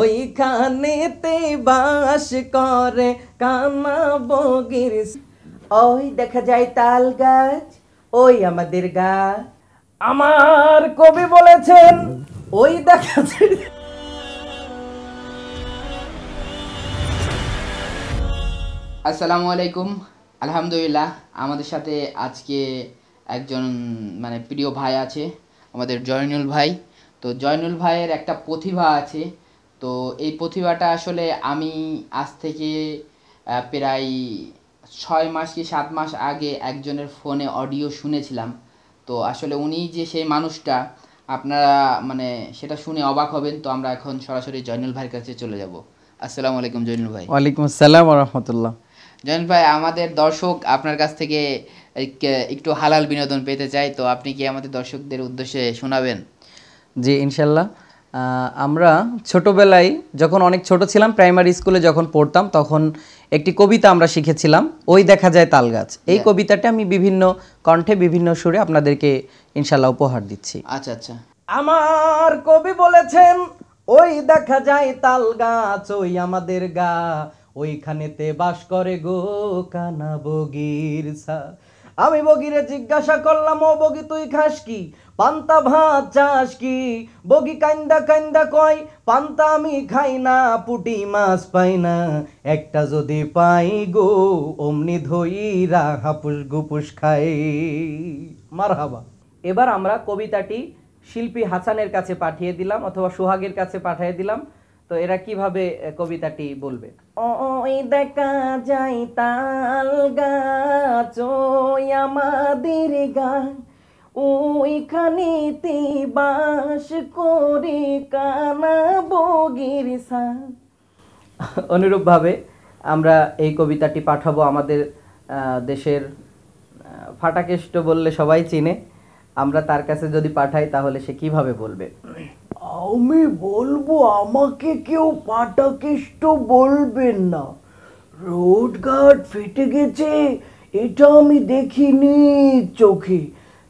ওইখানেতে বাস করে কামা বগির ওই দেখা যায় তাল গাছ ওই আমাদের গা আমার কবি বলেছেন ওই দেখা যায় আসসালামু আলাইকুম আলহামদুলিল্লাহ আমাদের সাথে আজকে একজন মানে প্রিয় ভাই আছে আমাদের জয়নুল ভাই তো জয়নুল ভাইয়ের একটা প্রতিভা আছে তো এই প্রতিভাটা আসলে আমি আজ থেকে প্রায় ছয় মাস কি সাত মাস আগে একজনের ফোনে অডিও শুনেছিলাম তো আসলে উনি যে সেই মানুষটা আপনারা মানে সেটা শুনে অবাক হবেন তো আমরা এখন সরাসরি জয়নুল ভাইয়ের কাছে চলে যাব আসসালামু আলাইকুম জয়নুল ভাই ওয়ালাইকুম আসসালাম রহমতুল্লাহ জয়নুল ভাই আমাদের দর্শক আপনার কাছ থেকে একটু হালাল বিনোদন পেতে চাই তো আপনি কি আমাদের দর্শকদের উদ্দেশ্যে শোনাবেন জি ইনশাল্লাহ আমরা ছোটোবেলায় যখন অনেক ছোট ছিলাম প্রাইমারি স্কুলে যখন পড়তাম তখন একটি কবিতা আমরা শিখেছিলাম ওই দেখা যায় তাল গাছ এই কবিতাটা আমি বিভিন্ন কণ্ঠে বিভিন্ন সুরে আপনাদেরকে ইনশাল্লাহ উপহার দিচ্ছি আচ্ছা আচ্ছা আমার কবি বলেছেন ওই দেখা যায় তাল গাছ ওই আমাদের গা ওইখানেতে বাস করে গো কানা বগির সা আমি বগিরে জিজ্ঞাসা করলাম ও বগি তুই খাস কি পান্তা ভাত চাস কি বগি কান্দা কান্দা কয় পান্তা আমি খাই না পুটি মাছ পাই না একটা যদি পাই গো অমনি ধইরা হাপুস গুপুস খাই মার হাবা এবার আমরা কবিতাটি শিল্পী হাসানের কাছে পাঠিয়ে দিলাম অথবা সোহাগের কাছে পাঠিয়ে দিলাম তো এরা কিভাবে কবিতাটি বলবে ওই দেখা যাই তাল গাছ আমাদের গা ওইখানেতে বাস করে কানা বগির অনুরূপভাবে আমরা এই কবিতাটি পাঠাবো আমাদের দেশের ফাটাকেষ্ট বললে সবাই চিনে আমরা তার কাছে যদি পাঠাই তাহলে সে কিভাবে বলবে আমি বলবো আমাকে কেউ পাটাকিষ্ট বলবেন না রোড গার্ড ফেটে গেছে এটা আমি দেখিনি চোখে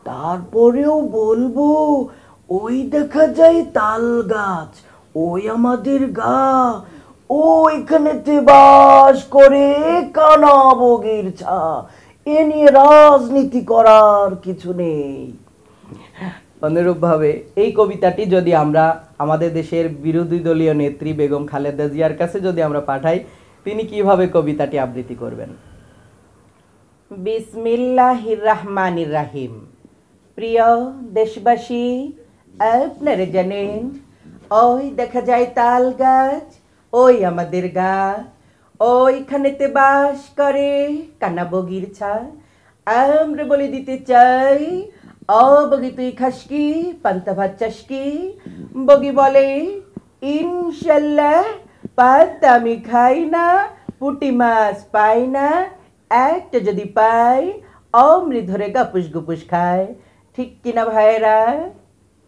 তারপরেও বলবো ওই দেখা যায় তাল গাছ ওই আমাদের গা ও তে বাস করে কানা বগির ছা এ নিয়ে রাজনীতি করার কিছু নেই অনুরূপভাবে এই কবিতাটি যদি আমরা আমাদের দেশের বিরোধী দলীয় নেত্রী বেগম খালেদা জিয়ার কাছে যদি আমরা পাঠাই তিনি কিভাবে কবিতাটি আবৃত্তি করবেন বিসমিল্লাহির রহমানির রাহিম প্রিয় দেশবাসী আপনারা জানেন ওই দেখা যায় তাল গাছ ওই আমাদের গা ওইখানেতে বাস করে কানা বগির ছা আমরা বলে দিতে চাই অ বগি তুই খাসকি পান্তা ভাত চাসকি বগি বলে ইনশাল্লাহ পাত আমি খাই না পুটি মাছ পাই না একটা যদি পাই অমৃত ধরে গাপুস গুপুস খায় ঠিক কিনা ভাইয়েরা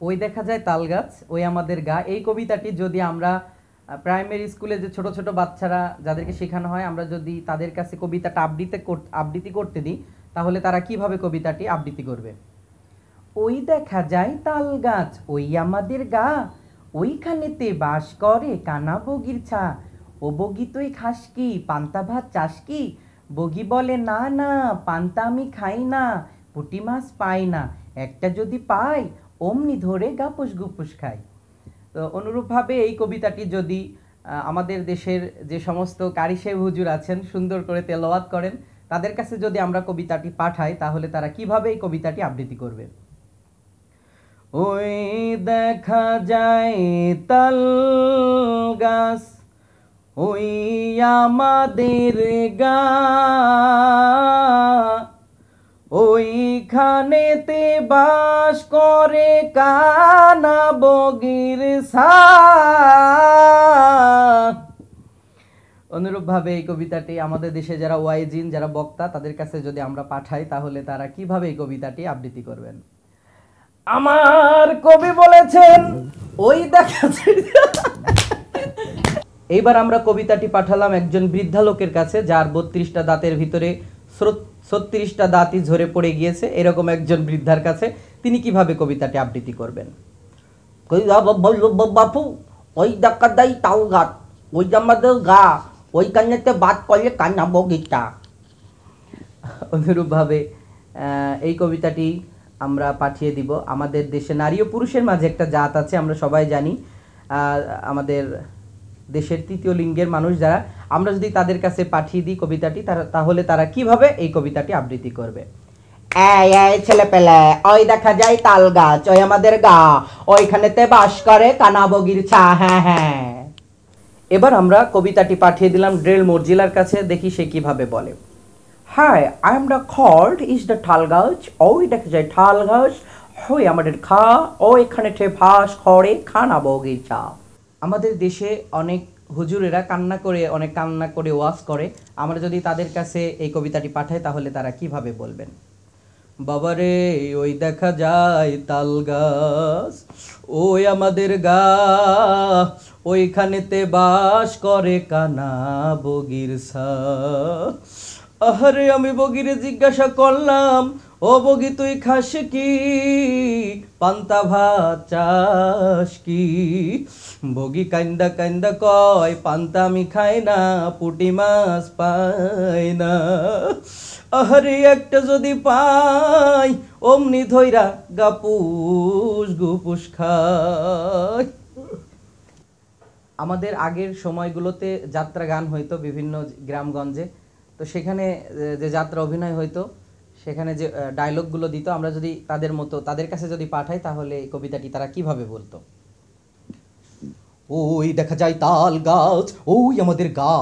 ওই দেখা যায় তাল গাছ ওই আমাদের গা এই কবিতাটি যদি আমরা প্রাইমারি স্কুলে যে ছোট ছোট বাচ্চারা যাদেরকে শেখানো হয় আমরা যদি তাদের কাছে কবিতাটা আবৃত্তি আবৃত্তি করতে দিই তাহলে তারা কিভাবে কবিতাটি আবৃত্তি করবে ওই দেখা যায় তাল গাছ ওই আমাদের গা ওইখানেতে বাস করে কানা বগির ছা ও বগি তুই খাস কি পান্তা ভাত চাস কি বগি বলে না না পান্তা আমি খাই না পুটি মাছ পাই না একটা যদি পাই অমনি ধরে গাপুস গুপুস খাই তো অনুরূপভাবে এই কবিতাটি যদি আমাদের দেশের যে সমস্ত কারিশে হুজুর আছেন সুন্দর করে তেলাওয়াত করেন তাদের কাছে যদি আমরা কবিতাটি পাঠাই তাহলে তারা কিভাবে এই কবিতাটি আবৃত্তি করবে ওই দেখা যায় তাল গাছ ওই আমাদের গা ওইখানেতে বাস করে কানা বগির সা অনুরূপভাবে এই কবিতাটি আমাদের দেশে যারা ওয়াইজিন যারা বক্তা তাদের কাছে যদি আমরা পাঠাই তাহলে তারা কিভাবে এই কবিতাটি আবৃত্তি করবেন আমার কবি বলেছেন ওই দেখা এইবার আমরা কবিতাটি পাঠালাম একজন বৃদ্ধা লোকের কাছে যার বত্রিশটা দাঁতের ভিতরে ছত্রিশটা দাঁতই ঝরে পড়ে গিয়েছে এরকম একজন বৃদ্ধার কাছে তিনি কিভাবে কবিতাটি আবৃত্তি করবেন বাপু ওই দেখা দেয় তাও গাত ওই আমাদের গা ওই কান্নাতে বাদ করলে কান্না বগিটা অনুরূপভাবে এই কবিতাটি আমরা পাঠিয়ে দিব আমাদের দেশে নারী ও পুরুষের মাঝে একটা জাত আছে আমরা সবাই জানি আমাদের দেশের তৃতীয় লিঙ্গের মানুষ যারা আমরা যদি তাদের কাছে পাঠিয়ে দিই কবিতাটি তারা তাহলে তারা কিভাবে এই কবিতাটি আবৃত্তি করবে ছেলে ওই দেখা যায় তাল গাছ ওই আমাদের গা ওইখানেতে বাস করে কানা বগির ছা হ্যাঁ হ্যাঁ এবার আমরা কবিতাটি পাঠিয়ে দিলাম ড্রেল মর্জিলার কাছে দেখি সে কিভাবে বলে আই এম I'm খড় ইজ দ্য ঠাল গাছ ওই দেখে যায় ঠাল গাছ হই আমাদের খা ও এখানে ঠে ভাস খড়ে খানা চা আমাদের দেশে অনেক হুজুরেরা কান্না করে অনেক কান্না করে ওয়াজ করে আমরা যদি তাদের কাছে এই কবিতাটি পাঠাই তাহলে তারা কিভাবে বলবেন বাবারে ওই দেখা যায় তাল গাছ ওই আমাদের গা ওইখানেতে বাস করে কানা বগির সা আহারে আমি বগিরে জিজ্ঞাসা করলাম ও বগি তুই খাস কি পান্তা ভাত চাস কি বগি কান্দা কান্দা কয় পান্তা আমি খাই না পুটি মাছ পাই না আহারে একটা যদি পাই অমনি ধৈরা গাপুস গুপুস খায় আমাদের আগের সময়গুলোতে যাত্রা গান হইতো বিভিন্ন গ্রামগঞ্জে তো সেখানে যে যাত্রা অভিনয় হইতো সেখানে যে ডায়লগুলো দিত আমরা যদি তাদের মতো তাদের কাছে যদি পাঠাই তাহলে এই কবিতাটি তারা কিভাবে বলতো ওই দেখা যায় তাল গাছ ওই আমাদের গা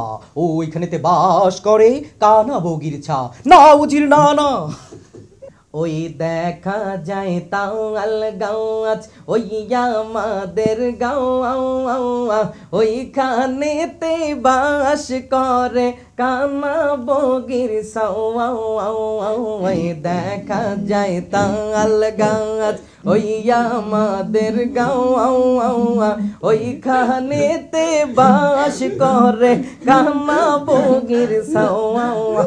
ওইখানেতে বাস করে কানা বগির ছা না উজির না না ওই দেখা যায় তাল গাও আজ ওই আমাদের গাও তে বাস করে কামা বগির ওই দেখা যায় তাল গাও আজ ওই আমাদের গাও তে বাস করে কামা বগির সাওয়া